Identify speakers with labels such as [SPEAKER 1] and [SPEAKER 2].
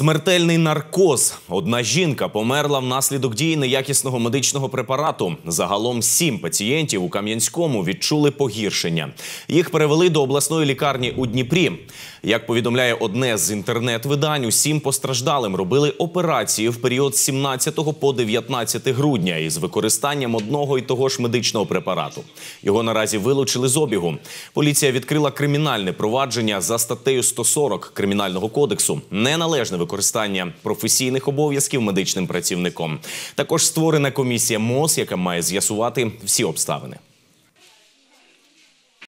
[SPEAKER 1] Смертельний наркоз. Одна жінка померла внаслідок дії неякісного медичного препарату. Загалом сім пацієнтів у Кам'янському відчули погіршення. Їх перевели до обласної лікарні у Дніпрі. Як повідомляє одне з інтернет-видань, усім постраждалим робили операції в період з 17 по 19 грудня із використанням одного і того ж медичного препарату. Його наразі вилучили з обігу. Поліція відкрила кримінальне провадження за статтею 140 кримінального кодексу. Неналежне виконання використання професійних обов'язків медичним працівником. Також створена комісія МОЗ, яка має з'ясувати всі обставини.